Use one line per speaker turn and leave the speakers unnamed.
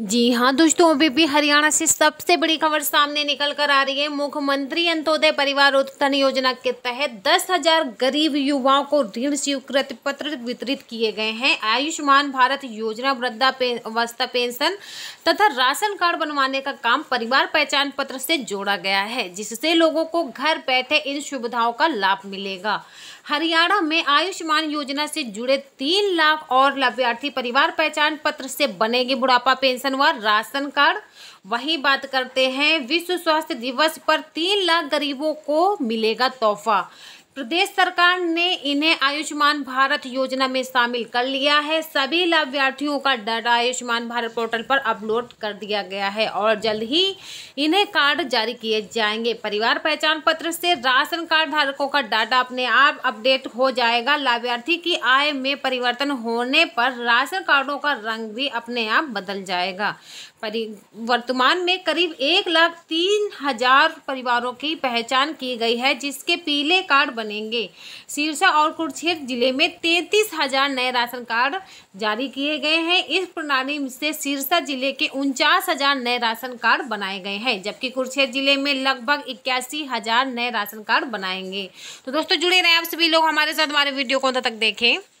जी हाँ दोस्तों अभी भी हरियाणा से सबसे बड़ी खबर सामने निकल कर आ रही है मुख्यमंत्री अंत्योदय परिवार उत्थान योजना के तहत दस हजार गरीब युवाओं को ऋण स्वीकृति पत्र वितरित किए गए हैं आयुष्मान भारत योजना वृद्धा पेन, अवस्था पेंशन तथा राशन कार्ड बनवाने का काम परिवार पहचान पत्र से जोड़ा गया है जिससे लोगों को घर बैठे इन सुविधाओं का लाभ मिलेगा हरियाणा में आयुष्मान योजना से जुड़े तीन लाख और लाभार्थी परिवार पहचान पत्र से बनेगी बुढ़ापा पेंशन पेंशन व राशन कार्ड वही बात करते हैं विश्व स्वास्थ्य दिवस पर तीन लाख गरीबों को मिलेगा तोहफा प्रदेश सरकार ने इन्हें आयुष्मान भारत योजना में शामिल कर लिया है सभी लाभार्थियों का डाटा आयुष्मान भारत पोर्टल पर अपलोड कर दिया गया है और जल्द ही इन्हें कार्ड जारी किए जाएंगे परिवार पहचान पत्र से राशन कार्ड धारकों का डाटा अपने आप अपडेट हो जाएगा लाभार्थी की आय में परिवर्तन होने पर राशन कार्डों का रंग भी अपने आप बदल जाएगा वर्तमान में करीब एक लाख तीन हजार परिवारों की पहचान की गई है जिसके पीले कार्ड बन बनेंगे सिरसा और कुरुक्षेत्र जिले में तैतीस हजार नए राशन कार्ड जारी किए गए हैं इस प्रणाली से सिरसा जिले के उनचास हजार नए राशन कार्ड बनाए गए हैं जबकि कुरुक्षेत्र जिले में लगभग इक्यासी हजार नए राशन कार्ड बनाएंगे तो दोस्तों जुड़े रहे आप सभी लोग हमारे साथ हमारे वीडियो को तक देखें